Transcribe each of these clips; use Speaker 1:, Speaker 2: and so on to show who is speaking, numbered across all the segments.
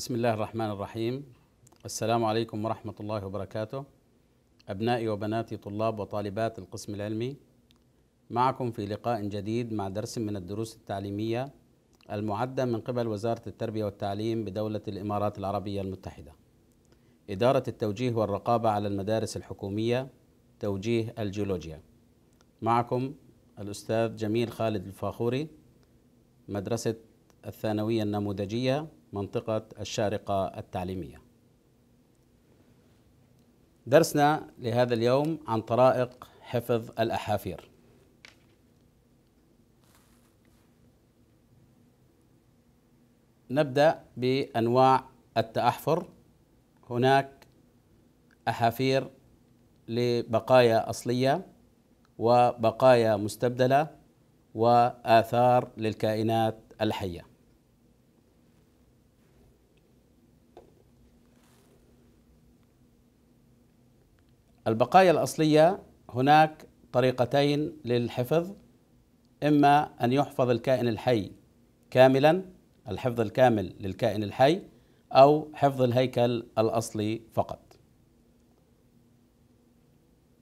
Speaker 1: بسم الله الرحمن الرحيم السلام عليكم ورحمة الله وبركاته أبنائي وبناتي طلاب وطالبات القسم العلمي معكم في لقاء جديد مع درس من الدروس التعليمية المعدة من قبل وزارة التربية والتعليم بدولة الإمارات العربية المتحدة إدارة التوجيه والرقابة على المدارس الحكومية توجيه الجيولوجيا معكم الأستاذ جميل خالد الفاخوري مدرسة الثانوية النموذجية منطقة الشارقة التعليمية درسنا لهذا اليوم عن طرائق حفظ الأحافير نبدأ بأنواع التأحفر هناك أحافير لبقايا أصلية وبقايا مستبدلة وآثار للكائنات الحية البقايا الأصلية هناك طريقتين للحفظ إما أن يحفظ الكائن الحي كاملا الحفظ الكامل للكائن الحي أو حفظ الهيكل الأصلي فقط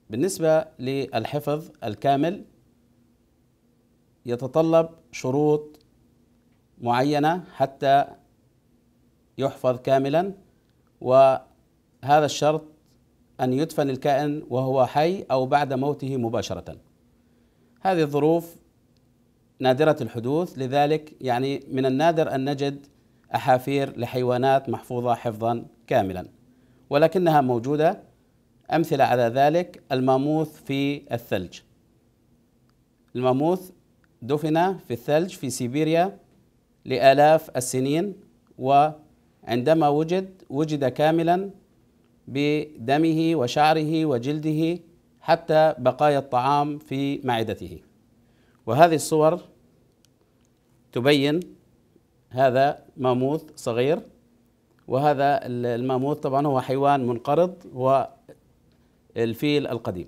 Speaker 1: بالنسبة للحفظ الكامل يتطلب شروط معينة حتى يحفظ كاملا وهذا الشرط أن يدفن الكائن وهو حي أو بعد موته مباشرة هذه الظروف نادرة الحدوث لذلك يعني من النادر أن نجد أحافير لحيوانات محفوظة حفظا كاملا ولكنها موجودة أمثلة على ذلك الماموث في الثلج الماموث دفن في الثلج في سيبيريا لآلاف السنين وعندما وجد وجد كاملا بدمه وشعره وجلده حتى بقايا الطعام في معدته وهذه الصور تبين هذا ماموث صغير وهذا الماموث طبعا هو حيوان منقرض هو الفيل القديم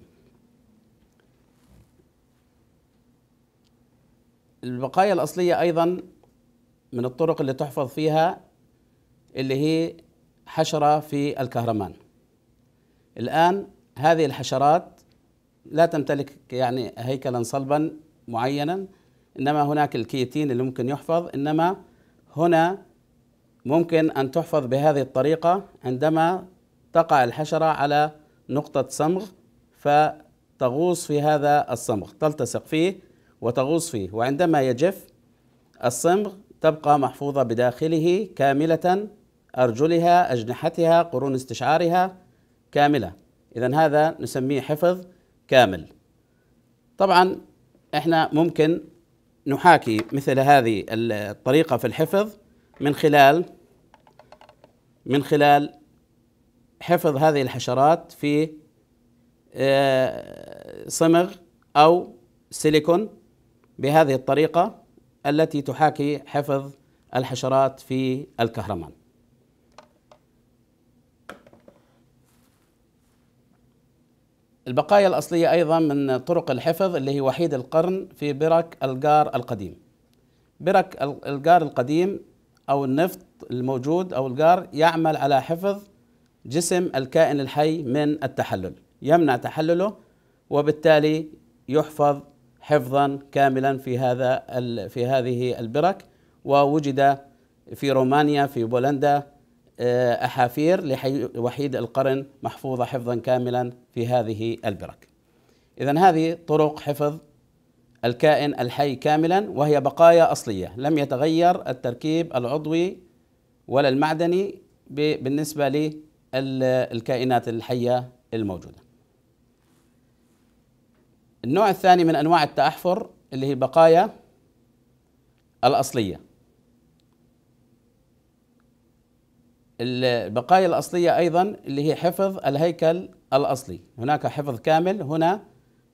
Speaker 1: البقايا الأصلية أيضا من الطرق اللي تحفظ فيها اللي هي حشرة في الكهرمان الآن هذه الحشرات لا تمتلك يعني هيكلا صلبا معينا إنما هناك الكيتين اللي ممكن يحفظ إنما هنا ممكن أن تحفظ بهذه الطريقة عندما تقع الحشرة على نقطة صمغ فتغوص في هذا الصمغ تلتصق فيه وتغوص فيه وعندما يجف الصمغ تبقى محفوظة بداخله كاملة أرجلها أجنحتها قرون استشعارها كامله اذا هذا نسميه حفظ كامل طبعا احنا ممكن نحاكي مثل هذه الطريقه في الحفظ من خلال من خلال حفظ هذه الحشرات في آه، صمغ او سيليكون بهذه الطريقه التي تحاكي حفظ الحشرات في الكهرمان البقايا الأصلية أيضا من طرق الحفظ اللي هي وحيد القرن في برك الجار القديم برك الجار القديم أو النفط الموجود أو الجار يعمل على حفظ جسم الكائن الحي من التحلل يمنع تحلله وبالتالي يحفظ حفظا كاملا في هذا في هذه البرك ووجد في رومانيا في بولندا آه، أحافير لوحيد القرن محفوظة حفظا كاملا في هذه البرك إذا هذه طرق حفظ الكائن الحي كاملا وهي بقايا أصلية لم يتغير التركيب العضوي ولا المعدني بالنسبة للكائنات الحية الموجودة النوع الثاني من أنواع التأحفر اللي هي بقايا الأصلية البقايا الأصلية أيضا اللي هي حفظ الهيكل الأصلي هناك حفظ كامل هنا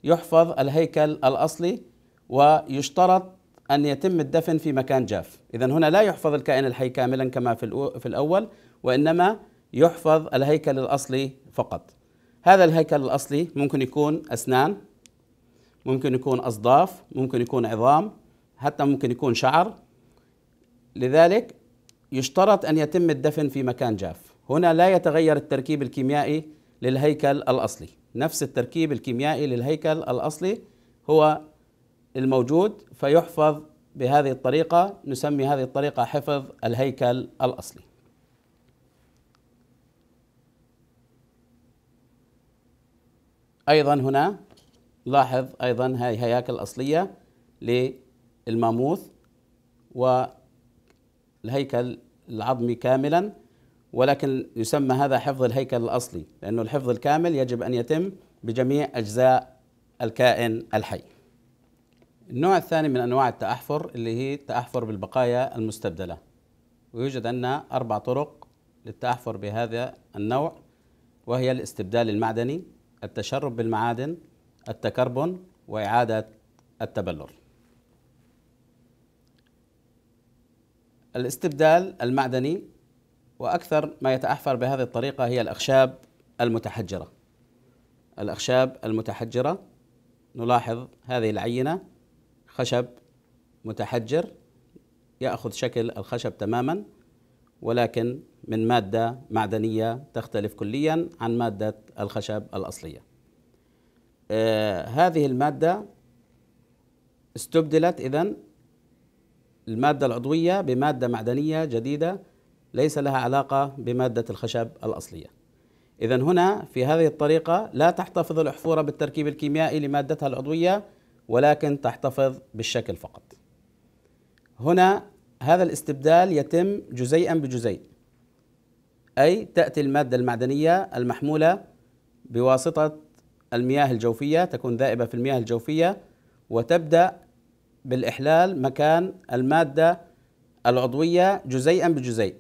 Speaker 1: يحفظ الهيكل الأصلي ويشترط أن يتم الدفن في مكان جاف إذا هنا لا يحفظ الكائن الحي كاملا كما في, في الأول وإنما يحفظ الهيكل الأصلي فقط هذا الهيكل الأصلي ممكن يكون أسنان ممكن يكون أصداف ممكن يكون عظام حتى ممكن يكون شعر لذلك يشترط أن يتم الدفن في مكان جاف هنا لا يتغير التركيب الكيميائي للهيكل الأصلي نفس التركيب الكيميائي للهيكل الأصلي هو الموجود فيحفظ بهذه الطريقة نسمي هذه الطريقة حفظ الهيكل الأصلي أيضا هنا لاحظ أيضا هاي هياكل أصلية للماموث و الهيكل العظمي كاملا ولكن يسمى هذا حفظ الهيكل الاصلي لانه الحفظ الكامل يجب ان يتم بجميع اجزاء الكائن الحي. النوع الثاني من انواع التأحفر اللي هي التأحفر بالبقايا المستبدله. ويوجد عندنا اربع طرق للتأحفر بهذا النوع وهي الاستبدال المعدني، التشرب بالمعادن، التكربن واعاده التبلور. الاستبدال المعدني واكثر ما يتاحفر بهذه الطريقه هي الاخشاب المتحجره. الاخشاب المتحجره نلاحظ هذه العينه خشب متحجر ياخذ شكل الخشب تماما ولكن من ماده معدنيه تختلف كليا عن ماده الخشب الاصليه. آه هذه الماده استبدلت اذا المادة العضوية بمادة معدنية جديدة ليس لها علاقة بمادة الخشب الأصلية إذا هنا في هذه الطريقة لا تحتفظ الأحفورة بالتركيب الكيميائي لمادتها العضوية ولكن تحتفظ بالشكل فقط هنا هذا الاستبدال يتم جزيئا بجزيء أي تأتي المادة المعدنية المحمولة بواسطة المياه الجوفية تكون ذائبة في المياه الجوفية وتبدأ بالإحلال مكان المادة العضوية جزيئا بجزيء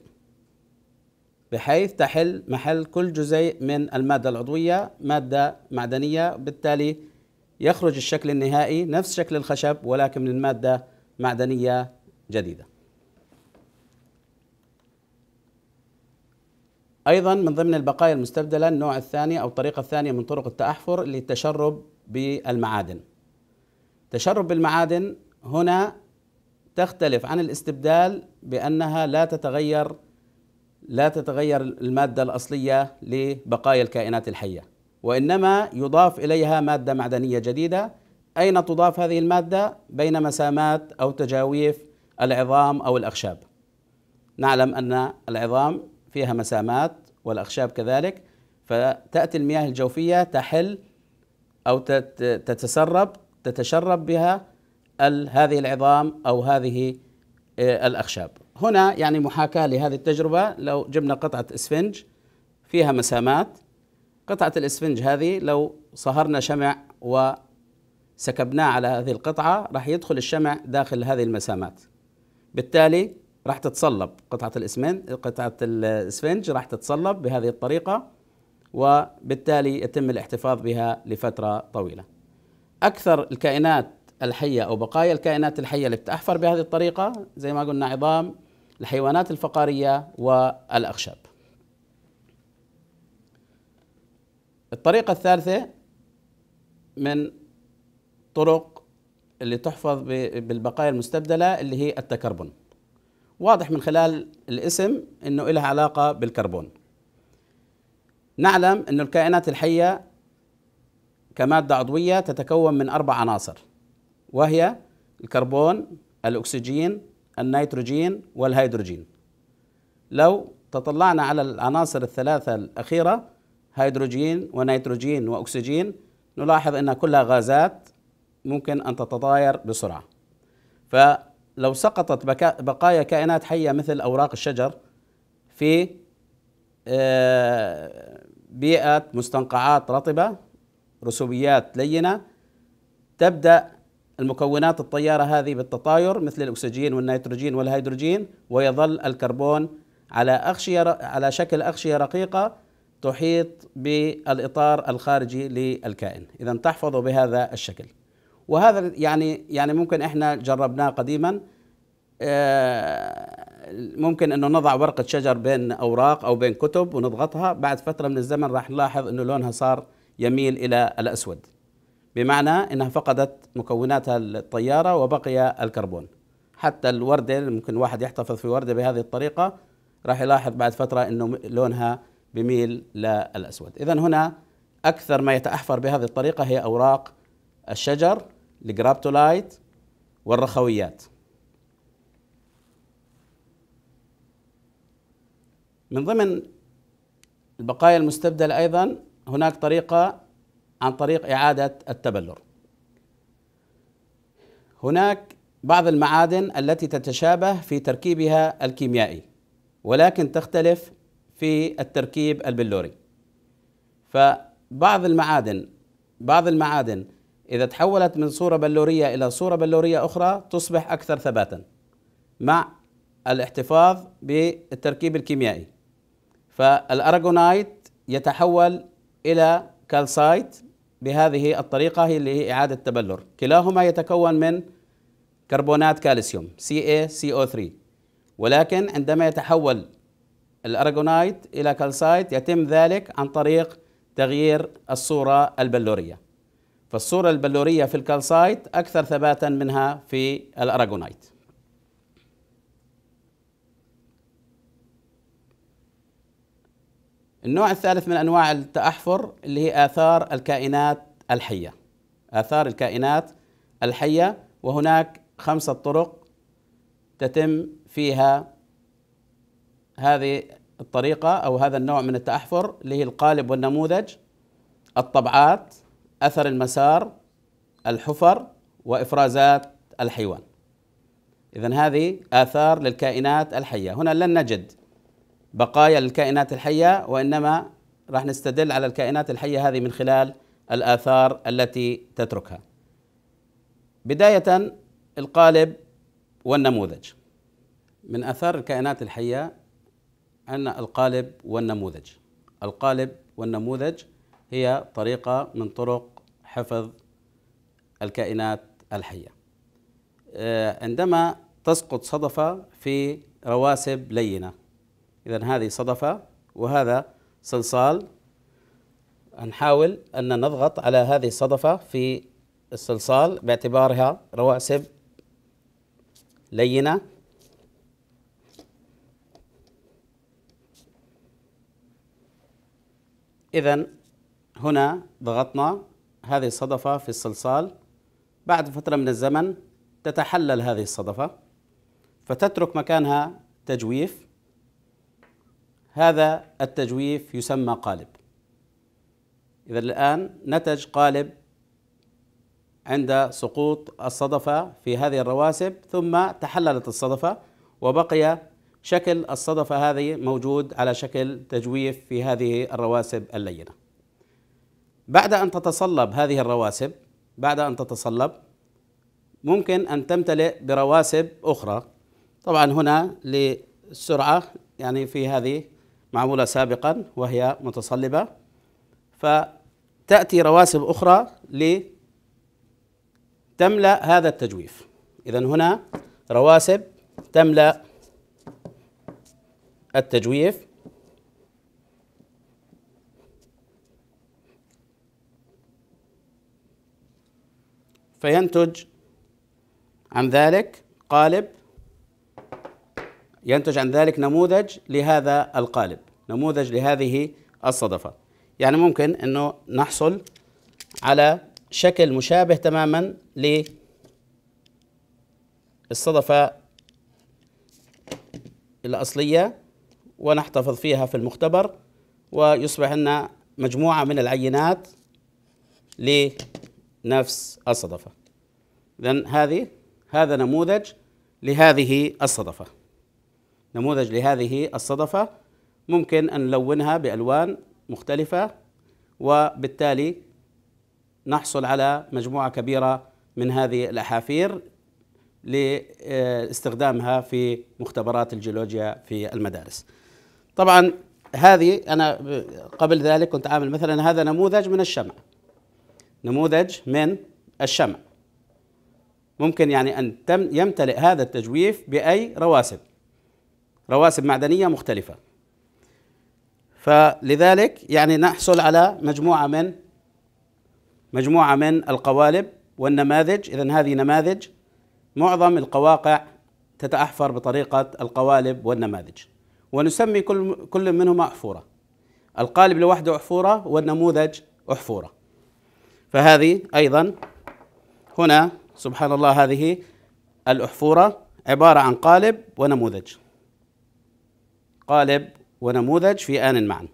Speaker 1: بحيث تحل محل كل جزيء من المادة العضوية مادة معدنية بالتالي يخرج الشكل النهائي نفس شكل الخشب ولكن من مادة معدنية جديدة أيضا من ضمن البقايا المستبدلة النوع الثاني أو الطريقة الثانية من طرق التأحفر للتشرب بالمعادن تشرب بالمعادن هنا تختلف عن الاستبدال بأنها لا تتغير لا تتغير المادة الأصلية لبقايا الكائنات الحية وإنما يضاف إليها مادة معدنية جديدة أين تضاف هذه المادة بين مسامات أو تجاويف العظام أو الأخشاب نعلم أن العظام فيها مسامات والأخشاب كذلك فتأتي المياه الجوفية تحل أو تتسرب تتشرب بها هذه العظام او هذه آه، الاخشاب هنا يعني محاكاه لهذه التجربه لو جبنا قطعه اسفنج فيها مسامات قطعه الاسفنج هذه لو صهرنا شمع وسكبناه على هذه القطعه راح يدخل الشمع داخل هذه المسامات بالتالي راح تتصلب قطعه الاسمنت قطعه الاسفنج راح تتصلب بهذه الطريقه وبالتالي يتم الاحتفاظ بها لفتره طويله اكثر الكائنات الحية أو بقايا الكائنات الحية اللي بتأحفر بهذه الطريقة زي ما قلنا عظام الحيوانات الفقارية والأخشاب الطريقة الثالثة من طرق اللي تحفظ بالبقايا المستبدلة اللي هي التكربون. واضح من خلال الاسم انه لها علاقة بالكربون نعلم أن الكائنات الحية كمادة عضوية تتكون من أربع عناصر وهي الكربون الأكسجين النيتروجين والهيدروجين لو تطلعنا على العناصر الثلاثة الأخيرة هيدروجين ونيتروجين وأكسجين نلاحظ أنها كلها غازات ممكن أن تتطاير بسرعة فلو سقطت بقايا كائنات حية مثل أوراق الشجر في آه، بيئة مستنقعات رطبة رسوبيات لينة تبدأ المكونات الطيارة هذه بالتطاير مثل الأكسجين والنيتروجين والهيدروجين ويظل الكربون على أغشية على شكل أغشية رقيقة تحيط بالإطار الخارجي للكائن إذا تحفظه بهذا الشكل وهذا يعني يعني ممكن احنا جربناه قديما آه، ممكن انه نضع ورقه شجر بين اوراق او بين كتب ونضغطها بعد فتره من الزمن راح نلاحظ انه لونها صار يميل الى الاسود بمعنى انها فقدت مكوناتها الطياره وبقي الكربون حتى الورده ممكن واحد يحتفظ في ورده بهذه الطريقه راح يلاحظ بعد فتره انه لونها بميل للاسود اذا هنا اكثر ما يتاحفر بهذه الطريقه هي اوراق الشجر الجرابتولايت والرخويات من ضمن البقايا المستبدلة أيضا هناك طريقة عن طريق إعادة التبلور هناك بعض المعادن التي تتشابه في تركيبها الكيميائي ولكن تختلف في التركيب البلوري فبعض المعادن بعض المعادن إذا تحولت من صورة بلورية إلى صورة بلورية أخرى تصبح أكثر ثباتا مع الاحتفاظ بالتركيب الكيميائي فالأرجونايت يتحول إلى كالسايت بهذه الطريقة هي اللي هي إعادة تبلور كلاهما يتكون من كربونات كالسيوم CaCO3 ولكن عندما يتحول الأرجونايت إلى كالسايت يتم ذلك عن طريق تغيير الصورة البلورية فالصورة البلورية في الكالسايت أكثر ثباتا منها في الأرجونايت النوع الثالث من انواع التاحفر اللي هي اثار الكائنات الحيه اثار الكائنات الحيه وهناك خمسه طرق تتم فيها هذه الطريقه او هذا النوع من التاحفر اللي هي القالب والنموذج الطبعات اثر المسار الحفر وافرازات الحيوان اذا هذه اثار للكائنات الحيه هنا لن نجد بقايا الكائنات الحيه وانما راح نستدل على الكائنات الحيه هذه من خلال الاثار التي تتركها. بدايه القالب والنموذج. من اثار الكائنات الحيه عندنا القالب والنموذج. القالب والنموذج هي طريقه من طرق حفظ الكائنات الحيه. آه، عندما تسقط صدفه في رواسب لينه إذا هذه صدفة وهذا صلصال نحاول أن نضغط على هذه الصدفة في الصلصال باعتبارها رواسب لينة إذا هنا ضغطنا هذه الصدفة في الصلصال بعد فترة من الزمن تتحلل هذه الصدفة فتترك مكانها تجويف هذا التجويف يسمى قالب إذا الآن نتج قالب عند سقوط الصدفة في هذه الرواسب ثم تحللت الصدفة وبقي شكل الصدفة هذه موجود على شكل تجويف في هذه الرواسب اللينة بعد أن تتصلب هذه الرواسب بعد أن تتصلب ممكن أن تمتلئ برواسب أخرى طبعا هنا للسرعة يعني في هذه معمولة سابقا وهي متصلبة فتأتي رواسب أخرى لتملأ هذا التجويف إذا هنا رواسب تملأ التجويف فينتج عن ذلك قالب ينتج عن ذلك نموذج لهذا القالب نموذج لهذه الصدفة يعني ممكن أنه نحصل على شكل مشابه تماما للصدفة الأصلية ونحتفظ فيها في المختبر ويصبح لنا مجموعة من العينات لنفس الصدفة إذن هذه هذا نموذج لهذه الصدفة نموذج لهذه الصدفة ممكن أن نلونها بألوان مختلفة وبالتالي نحصل على مجموعة كبيرة من هذه الأحافير لاستخدامها في مختبرات الجيولوجيا في المدارس طبعا هذه أنا قبل ذلك كنت عامل مثلا هذا نموذج من الشمع نموذج من الشمع ممكن يعني أن يمتلئ هذا التجويف بأي رواسب رواسب معدنيه مختلفه فلذلك يعني نحصل على مجموعه من مجموعه من القوالب والنماذج اذا هذه نماذج معظم القواقع تتأحفر بطريقة القوالب والنماذج ونسمي كل كل منهما أحفورة القالب لوحده أحفورة والنموذج أحفورة فهذه أيضا هنا سبحان الله هذه الأحفورة عبارة عن قالب ونموذج قالب ونموذج في آن معا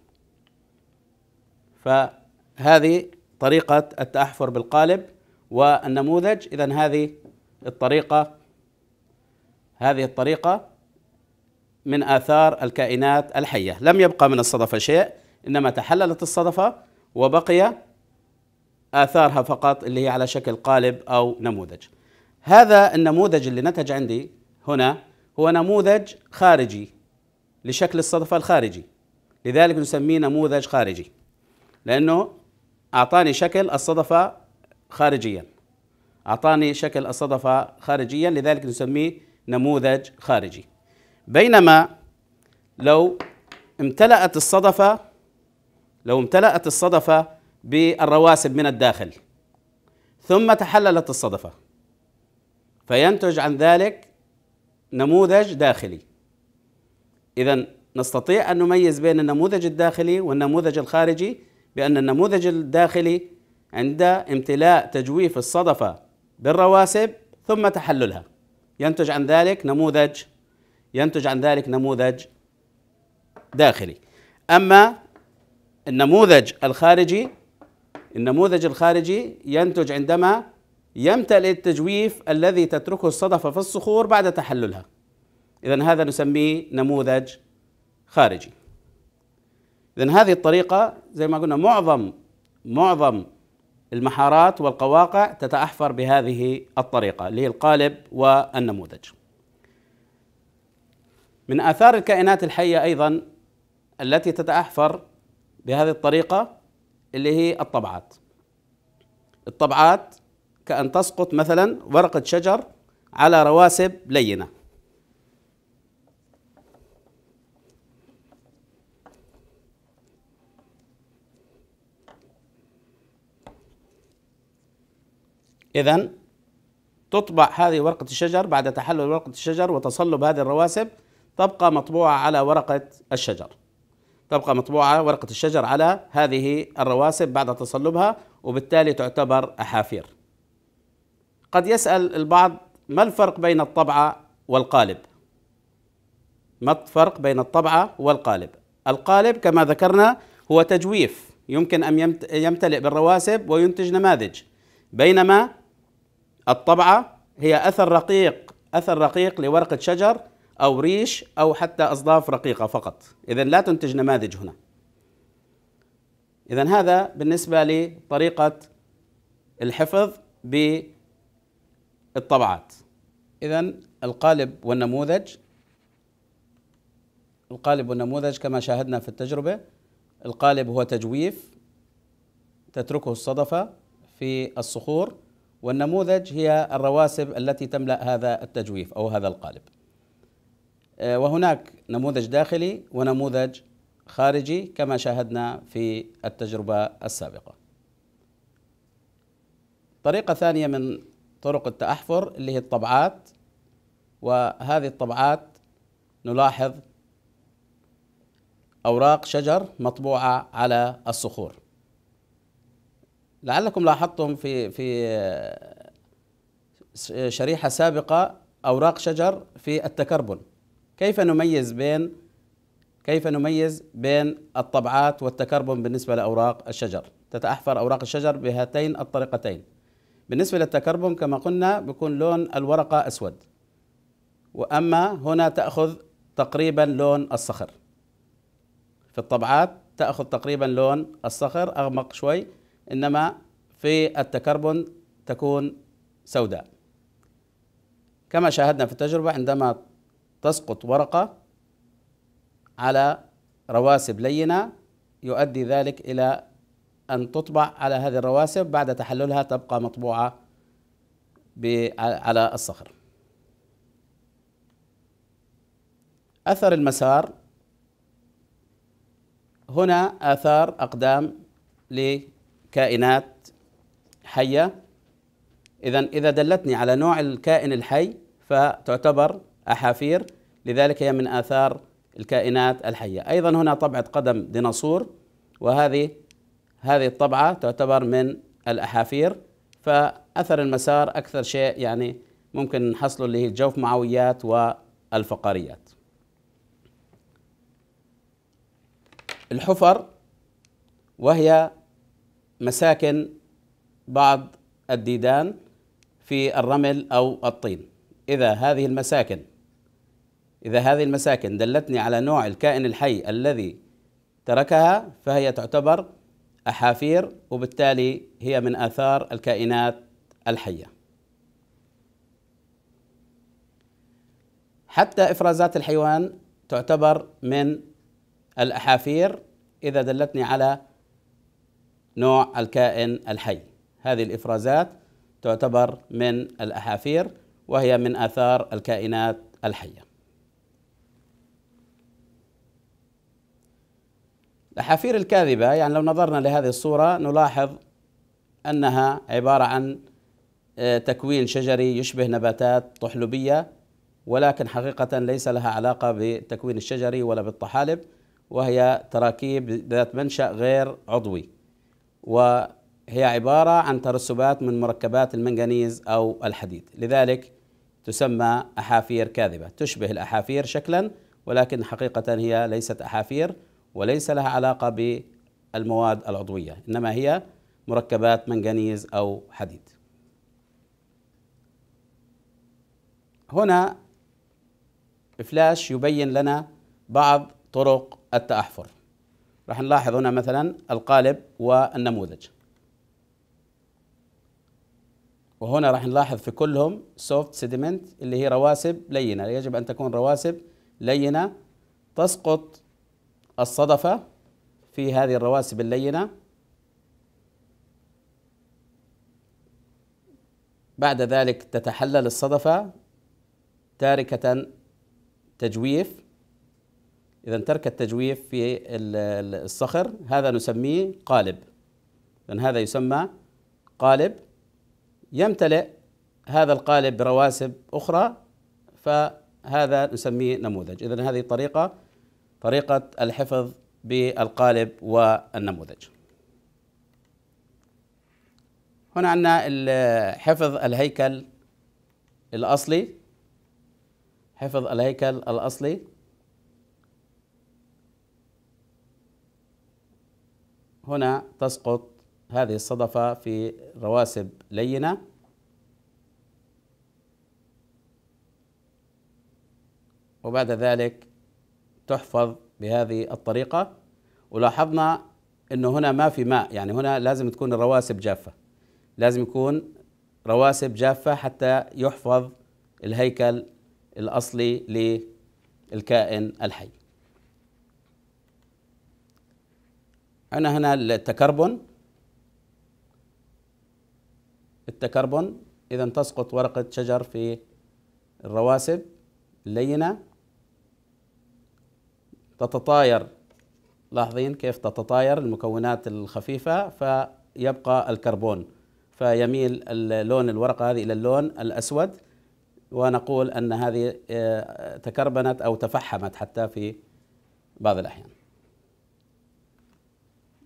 Speaker 1: فهذه طريقة التأحفر بالقالب والنموذج إذا هذه الطريقة هذه الطريقة من آثار الكائنات الحية لم يبقى من الصدفة شيء إنما تحللت الصدفة وبقي آثارها فقط اللي هي على شكل قالب أو نموذج هذا النموذج اللي نتج عندي هنا هو نموذج خارجي لشكل الصدفة الخارجي لذلك نسميه نموذج خارجي لأنه أعطاني شكل الصدفة خارجيا أعطاني شكل الصدفة خارجيا لذلك نسميه نموذج خارجي بينما لو امتلأت الصدفة لو امتلأت الصدفة بالرواسب من الداخل ثم تحللت الصدفة فينتج عن ذلك نموذج داخلي إذا نستطيع أن نميز بين النموذج الداخلي والنموذج الخارجي بأن النموذج الداخلي عند امتلاء تجويف الصدفة بالرواسب ثم تحللها ينتج عن ذلك نموذج ينتج عن ذلك نموذج داخلي أما النموذج الخارجي النموذج الخارجي ينتج عندما يمتلئ التجويف الذي تتركه الصدفة في الصخور بعد تحللها إذا هذا نسميه نموذج خارجي إذا هذه الطريقة زي ما قلنا معظم معظم المحارات والقواقع تتأحفر بهذه الطريقة اللي هي القالب والنموذج من آثار الكائنات الحية أيضا التي تتأحفر بهذه الطريقة اللي هي الطبعات الطبعات كأن تسقط مثلا ورقة شجر على رواسب لينة إذا تطبع هذه ورقة الشجر بعد تحلل ورقة الشجر وتصلب هذه الرواسب تبقى مطبوعة على ورقة الشجر تبقى مطبوعة ورقة الشجر على هذه الرواسب بعد تصلبها وبالتالي تعتبر أحافير قد يسأل البعض ما الفرق بين الطبعة والقالب ما الفرق بين الطبعة والقالب القالب كما ذكرنا هو تجويف يمكن أن يمتلئ بالرواسب وينتج نماذج بينما الطبعة هي أثر رقيق أثر رقيق لورقة شجر أو ريش أو حتى أصداف رقيقة فقط إذا لا تنتج نماذج هنا إذا هذا بالنسبة لطريقة الحفظ بالطبعات إذا القالب والنموذج القالب والنموذج كما شاهدنا في التجربة القالب هو تجويف تتركه الصدفة في الصخور والنموذج هي الرواسب التي تملا هذا التجويف او هذا القالب آه، وهناك نموذج داخلي ونموذج خارجي كما شاهدنا في التجربه السابقه طريقه ثانيه من طرق التاحفر اللي هي الطبعات وهذه الطبعات نلاحظ اوراق شجر مطبوعه على الصخور لعلكم لاحظتم في في شريحه سابقه اوراق شجر في التكربن كيف نميز بين كيف نميز بين الطبعات والتكربن بالنسبه لاوراق الشجر تتاحفر اوراق الشجر بهاتين الطريقتين بالنسبه للتكربن كما قلنا بيكون لون الورقه اسود واما هنا تاخذ تقريبا لون الصخر في الطبعات تاخذ تقريبا لون الصخر اغمق شوي إنما في التكربون تكون سوداء كما شاهدنا في التجربة عندما تسقط ورقة على رواسب لينة يؤدي ذلك إلى أن تطبع على هذه الرواسب بعد تحللها تبقى مطبوعة على الصخر أثر المسار هنا آثار أقدام ليه كائنات حية إذا إذا دلتني على نوع الكائن الحي فتعتبر أحافير لذلك هي من آثار الكائنات الحية أيضا هنا طبعة قدم ديناصور وهذه هذه الطبعة تعتبر من الأحافير فأثر المسار أكثر شيء يعني ممكن نحصله اللي هي الجوف معويات والفقاريات الحفر وهي مساكن بعض الديدان في الرمل أو الطين إذا هذه المساكن إذا هذه المساكن دلتني على نوع الكائن الحي الذي تركها فهي تعتبر أحافير وبالتالي هي من آثار الكائنات الحية حتى إفرازات الحيوان تعتبر من الأحافير إذا دلتني على نوع الكائن الحي هذه الإفرازات تعتبر من الأحافير وهي من آثار الكائنات الحية الأحافير الكاذبة يعني لو نظرنا لهذه الصورة نلاحظ أنها عبارة عن آه، تكوين شجري يشبه نباتات طحلبية ولكن حقيقة ليس لها علاقة بالتكوين الشجري ولا بالطحالب وهي تراكيب ذات منشأ غير عضوي وهي عبارة عن ترسبات من مركبات المنغنيز أو الحديد لذلك تسمى أحافير كاذبة تشبه الأحافير شكلا ولكن حقيقة هي ليست أحافير وليس لها علاقة بالمواد العضوية إنما هي مركبات منغنيز أو حديد هنا فلاش يبين لنا بعض طرق التأحفر راح نلاحظ هنا مثلا القالب والنموذج وهنا راح نلاحظ في كلهم سوفت سيديمنت اللي هي رواسب لينة يجب أن تكون رواسب لينة تسقط الصدفة في هذه الرواسب اللينة بعد ذلك تتحلل الصدفة تاركة تجويف إذا ترك التجويف في الصخر هذا نسميه قالب إذا هذا يسمى قالب يمتلئ هذا القالب برواسب أخرى فهذا نسميه نموذج إذا هذه طريقة طريقة الحفظ بالقالب والنموذج هنا عندنا حفظ الهيكل الأصلي حفظ الهيكل الأصلي هنا تسقط هذه الصدفة في رواسب لينة وبعد ذلك تحفظ بهذه الطريقة ولاحظنا أنه هنا ما في ماء يعني هنا لازم تكون الرواسب جافة لازم يكون رواسب جافة حتى يحفظ الهيكل الأصلي للكائن الحي عندنا هنا التكربون التكربون إذا تسقط ورقة شجر في الرواسب اللينة تتطاير لاحظين كيف تتطاير المكونات الخفيفة فيبقى الكربون فيميل لون الورقة هذه إلى اللون الأسود ونقول أن هذه آه، تكربنت أو تفحمت حتى في بعض الأحيان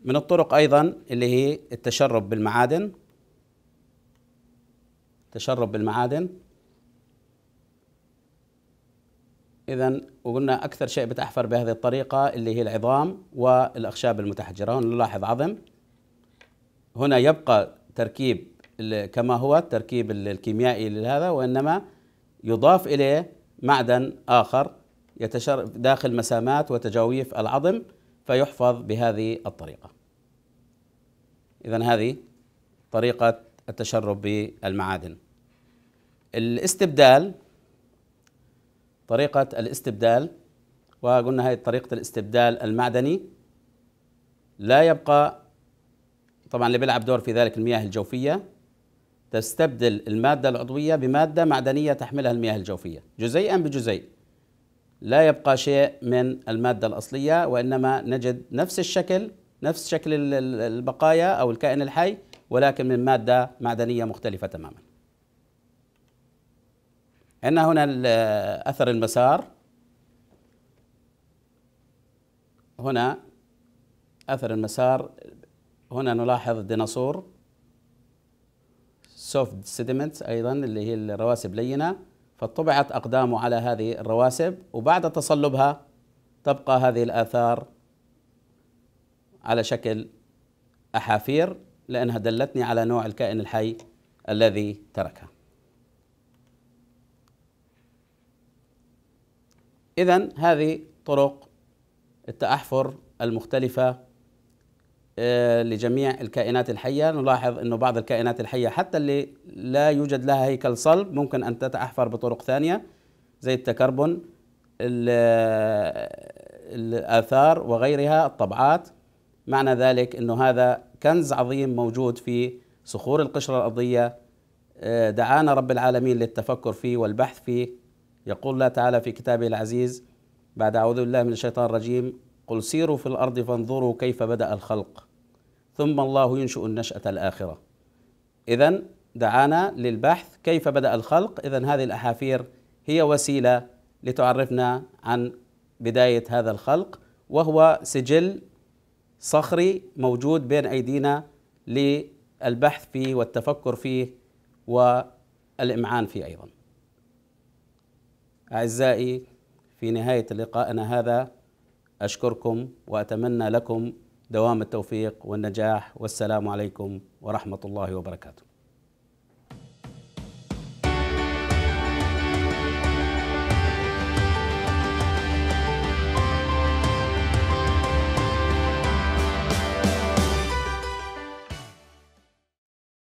Speaker 1: من الطرق ايضا اللي هي التشرب بالمعادن تشرب بالمعادن اذا وقلنا اكثر شيء بتحفر بهذه الطريقه اللي هي العظام والاخشاب المتحجره هنا نلاحظ عظم هنا يبقى تركيب كما هو التركيب الكيميائي لهذا وانما يضاف اليه معدن اخر يتشرب داخل مسامات وتجاويف العظم فيحفظ بهذه الطريقة إذا هذه طريقة التشرب بالمعادن الاستبدال طريقة الاستبدال وقلنا هذه طريقة الاستبدال المعدني لا يبقى طبعا اللي بيلعب دور في ذلك المياه الجوفية تستبدل المادة العضوية بمادة معدنية تحملها المياه الجوفية جزيئا بجزيء لا يبقى شيء من المادة الأصلية وإنما نجد نفس الشكل نفس شكل البقايا أو الكائن الحي ولكن من مادة معدنية مختلفة تماما عندنا هنا أثر المسار هنا أثر المسار هنا نلاحظ ديناصور سوفت سيدمنت أيضا اللي هي الرواسب لينة فطبعت أقدامه على هذه الرواسب وبعد تصلبها تبقى هذه الآثار على شكل أحافير لأنها دلتني على نوع الكائن الحي الذي تركها إذا هذه طرق التأحفر المختلفة آه، لجميع الكائنات الحية نلاحظ أنه بعض الكائنات الحية حتى اللي لا يوجد لها هيكل صلب ممكن أن تتأحفر بطرق ثانية زي التكربن الآثار وغيرها الطبعات معنى ذلك أنه هذا كنز عظيم موجود في صخور القشرة الأرضية آه، دعانا رب العالمين للتفكر فيه والبحث فيه يقول الله تعالى في كتابه العزيز بعد أعوذ بالله من الشيطان الرجيم قل سيروا في الارض فانظروا كيف بدا الخلق ثم الله ينشئ النشاه الاخره اذا دعانا للبحث كيف بدا الخلق اذا هذه الاحافير هي وسيله لتعرفنا عن بدايه هذا الخلق وهو سجل صخري موجود بين ايدينا للبحث فيه والتفكر فيه والامعان فيه ايضا اعزائي في نهايه لقائنا هذا أشكركم وأتمنى لكم دوام التوفيق والنجاح والسلام عليكم ورحمة الله وبركاته